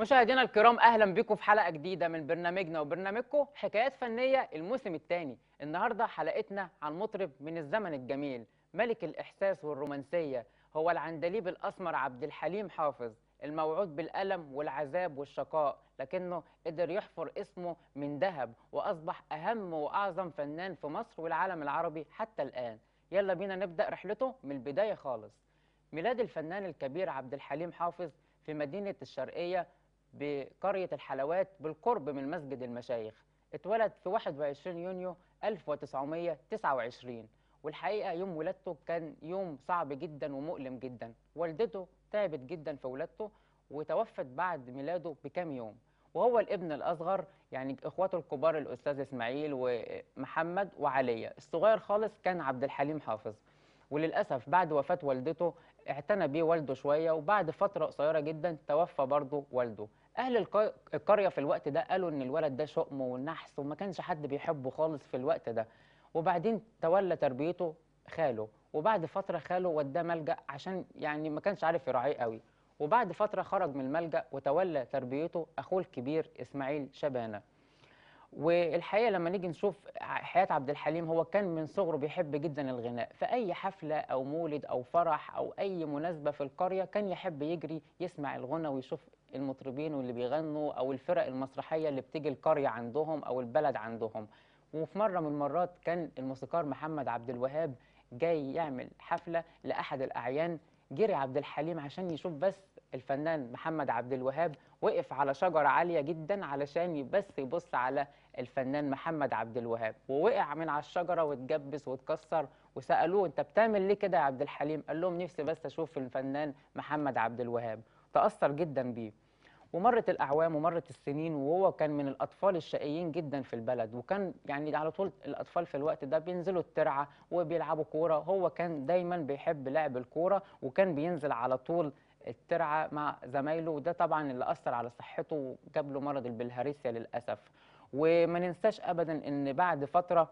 مشاهدينا الكرام اهلا بكم في حلقه جديده من برنامجنا وبرنامجكم حكايات فنيه الموسم الثاني النهارده حلقتنا عن مطرب من الزمن الجميل ملك الاحساس والرومانسيه هو العندليب الاسمر عبد الحليم حافظ الموعود بالالم والعذاب والشقاء لكنه قدر يحفر اسمه من ذهب واصبح اهم واعظم فنان في مصر والعالم العربي حتى الان يلا بينا نبدا رحلته من البدايه خالص ميلاد الفنان الكبير عبد الحليم حافظ في مدينه الشرقيه بقرية الحلوات بالقرب من مسجد المشايخ اتولد في 21 يونيو 1929 والحقيقة يوم ولادته كان يوم صعب جدا ومؤلم جدا والدته تعبت جدا في ولادته وتوفت بعد ميلاده بكام يوم وهو الابن الأصغر يعني إخواته الكبار الأستاذ إسماعيل ومحمد وعلية الصغير خالص كان عبد الحليم حافظ وللأسف بعد وفاة والدته اعتنى بيه والده شوية وبعد فترة قصيرة جدا توفى برضه والده اهل القريه في الوقت ده قالوا ان الولد ده شؤم ونحس وما كانش حد بيحبه خالص في الوقت ده وبعدين تولى تربيته خاله وبعد فتره خاله وداه ملجا عشان يعني ما كانش عارف يراعيه قوي وبعد فتره خرج من الملجا وتولى تربيته اخوه الكبير اسماعيل شبانه والحقيقه لما نيجي نشوف حياه عبد الحليم هو كان من صغره بيحب جدا الغناء فاي حفله او مولد او فرح او اي مناسبه في القريه كان يحب يجري يسمع الغنى ويشوف المطربين واللي بيغنوا او الفرق المسرحيه اللي بتيجي القريه عندهم او البلد عندهم وفي مره من المرات كان الموسيقار محمد عبد الوهاب جاي يعمل حفله لاحد الاعيان جري عبد الحليم عشان يشوف بس الفنان محمد عبد الوهاب وقف على شجره عاليه جدا علشان بس يبص على الفنان محمد عبد الوهاب ووقع من على الشجره واتجبس واتكسر وسالوه انت بتعمل ليه كده يا عبد الحليم قال لهم نفسي بس اشوف الفنان محمد عبد الوهاب تاثر جدا بيه ومرت الاعوام ومرت السنين وهو كان من الاطفال الشقيين جدا في البلد وكان يعني على طول الاطفال في الوقت ده بينزلوا الترعه وبيلعبوا كوره هو كان دايما بيحب لعب الكوره وكان بينزل على طول الترعه مع زمايله وده طبعا اللي اثر على صحته وجاب له مرض البلهارسيا للاسف وما ننساش ابدا ان بعد فتره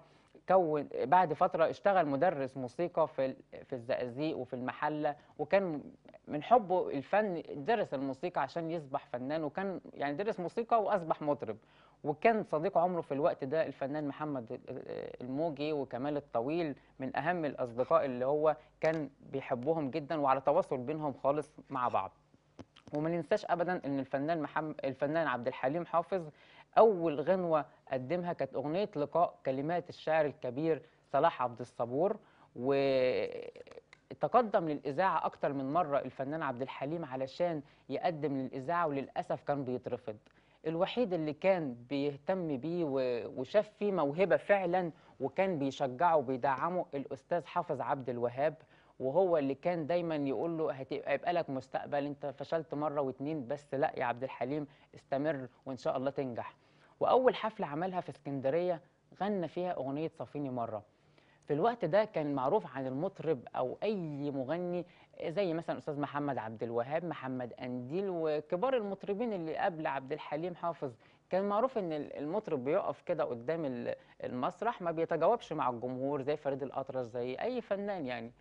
كون بعد فتره اشتغل مدرس موسيقى في في الزقازيق وفي المحله وكان من حبه الفن درس الموسيقى عشان يصبح فنان وكان يعني درس موسيقى واصبح مطرب وكان صديق عمره في الوقت ده الفنان محمد الموجي وكمال الطويل من اهم الاصدقاء اللي هو كان بيحبهم جدا وعلى تواصل بينهم خالص مع بعض وما ننساش ابدا ان الفنان محمد الفنان عبد الحليم حافظ اول غنوه قدمها كانت اغنيه لقاء كلمات الشاعر الكبير صلاح عبد الصبور و تقدم للإذاعة أكتر من مرة الفنان عبد الحليم علشان يقدم للإذاعة وللأسف كان بيترفض الوحيد اللي كان بيهتم بيه وشاف فيه موهبة فعلا وكان بيشجعه وبيدعمه الأستاذ حافظ عبد الوهاب وهو اللي كان دايما يقول له هيبقى لك مستقبل انت فشلت مره واتنين بس لا يا عبد الحليم استمر وان شاء الله تنجح واول حفله عملها في اسكندريه غنى فيها اغنيه صافيني مره في الوقت ده كان معروف عن المطرب او اي مغني زي مثلا استاذ محمد عبد الوهاب محمد انديل وكبار المطربين اللي قبل عبد الحليم حافظ كان معروف ان المطرب بيقف كده قدام المسرح ما بيتجاوبش مع الجمهور زي فريد الاطرش زي اي فنان يعني